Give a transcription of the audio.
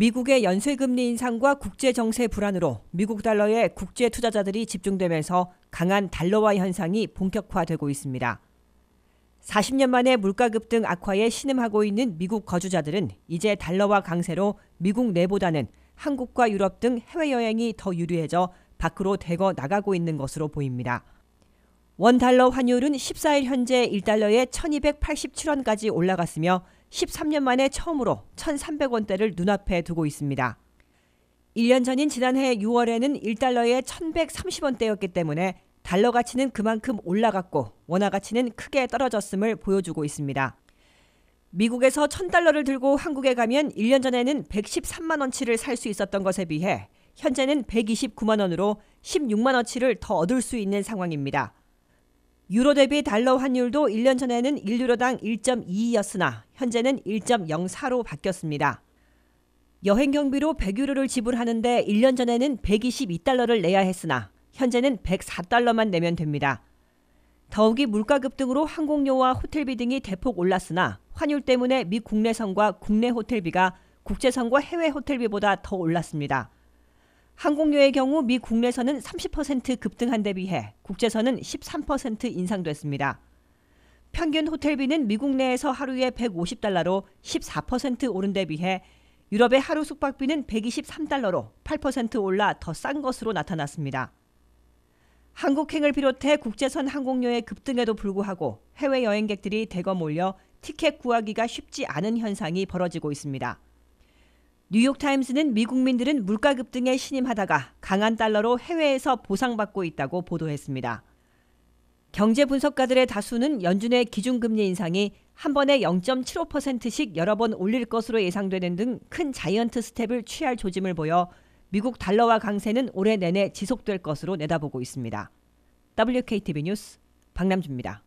미국의 연쇄금리 인상과 국제 정세 불안으로 미국 달러에 국제 투자자들이 집중되면서 강한 달러화 현상이 본격화되고 있습니다. 40년 만에 물가 급등 악화에 신음하고 있는 미국 거주자들은 이제 달러화 강세로 미국 내보다는 한국과 유럽 등 해외여행이 더 유리해져 밖으로 대거 나가고 있는 것으로 보입니다. 원달러 환율은 14일 현재 1달러에 1287원까지 올라갔으며 13년 만에 처음으로 1,300원대를 눈앞에 두고 있습니다. 1년 전인 지난해 6월에는 1달러에 1,130원대였기 때문에 달러 가치는 그만큼 올라갔고 원화 가치는 크게 떨어졌음을 보여주고 있습니다. 미국에서 1,000달러를 들고 한국에 가면 1년 전에는 113만 원치를 살 수 있었던 것에 비해 현재는 129만 원으로 16만 원치를 더 얻을 수 있는 상황입니다. 유로 대비 달러 환율도 1년 전에는 1유로당 1.2였으나 현재는 1.04로 바뀌었습니다. 여행 경비로 100유로를 지불하는데 1년 전에는 122달러를 내야 했으나 현재는 104달러만 내면 됩니다. 더욱이 물가 급등으로 항공료와 호텔비 등이 대폭 올랐으나 환율 때문에 미 국내선과 국내 호텔비가 국제선과 해외 호텔비보다 더 올랐습니다. 항공료의 경우 미 국내선은 30% 급등한 데 비해 국제선은 13% 인상됐습니다. 평균 호텔비는 미국 내에서 하루에 150달러로 14% 오른 데 비해 유럽의 하루 숙박비는 123달러로 8% 올라 더 싼 것으로 나타났습니다. 한국행을 비롯해 국제선 항공료의 급등에도 불구하고 해외 여행객들이 대거 몰려 티켓 구하기가 쉽지 않은 현상이 벌어지고 있습니다. 뉴욕타임스는 미국민들은 물가 급등에 신임하다가 강한 달러로 해외에서 보상받고 있다고 보도했습니다. 경제 분석가들의 다수는 연준의 기준금리 인상이 한 번에 0.75%씩 여러 번 올릴 것으로 예상되는 등 큰 자이언트 스텝을 취할 조짐을 보여 미국 달러와 강세는 올해 내내 지속될 것으로 내다보고 있습니다. WKTV 뉴스 박남주입니다.